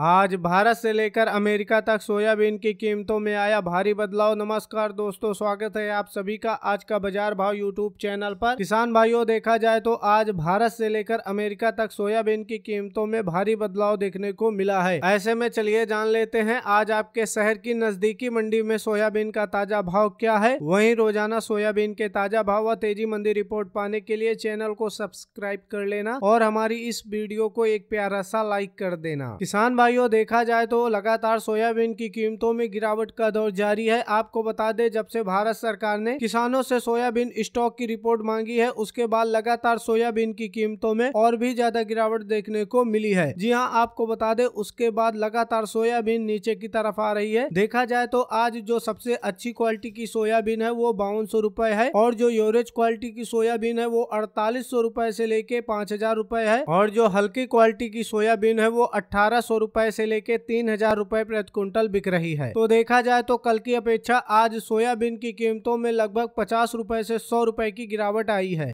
आज भारत से लेकर अमेरिका तक सोयाबीन की कीमतों में आया भारी बदलाव नमस्कार दोस्तों स्वागत है आप सभी का आज का बाजार भाव यूट्यूब चैनल पर किसान भाइयों देखा जाए तो आज भारत से लेकर अमेरिका तक सोयाबीन की कीमतों में भारी बदलाव देखने को मिला है ऐसे में चलिए जान लेते हैं आज आपके शहर की नजदीकी मंडी में सोयाबीन का ताजा भाव क्या है वही रोजाना सोयाबीन के ताजा भाव व तेजी मंदी रिपोर्ट पाने के लिए चैनल को सब्सक्राइब कर लेना और हमारी इस वीडियो को एक प्यारा सा लाइक कर देना किसान भाइयों देखा जाए तो लगातार सोयाबीन की कीमतों में गिरावट का दौर जारी है आपको बता दें जब से भारत सरकार ने किसानों से सोयाबीन स्टॉक की रिपोर्ट मांगी है उसके बाद लगातार सोयाबीन की कीमतों में और भी ज्यादा गिरावट देखने को मिली है जी हाँ आपको बता दें उसके बाद लगातार सोयाबीन नीचे की तरफ आ रही है देखा जाए तो आज जो सबसे अच्छी क्वालिटी की सोयाबीन है वो बावन सौ रूपए है और जो एवरेज क्वालिटी की सोयाबीन है वो अड़तालीस सौ रूपए से लेके पाँच हजार रूपए है और जो हल्की क्वालिटी की सोयाबीन है वो अठारह सौ रुपए से लेके तीन हजार रुपए प्रति क्विंटल बिक रही है तो देखा जाए तो कल की अपेक्षा आज सोयाबीन की कीमतों में लगभग पचास रुपए से सौ रुपए की गिरावट आई है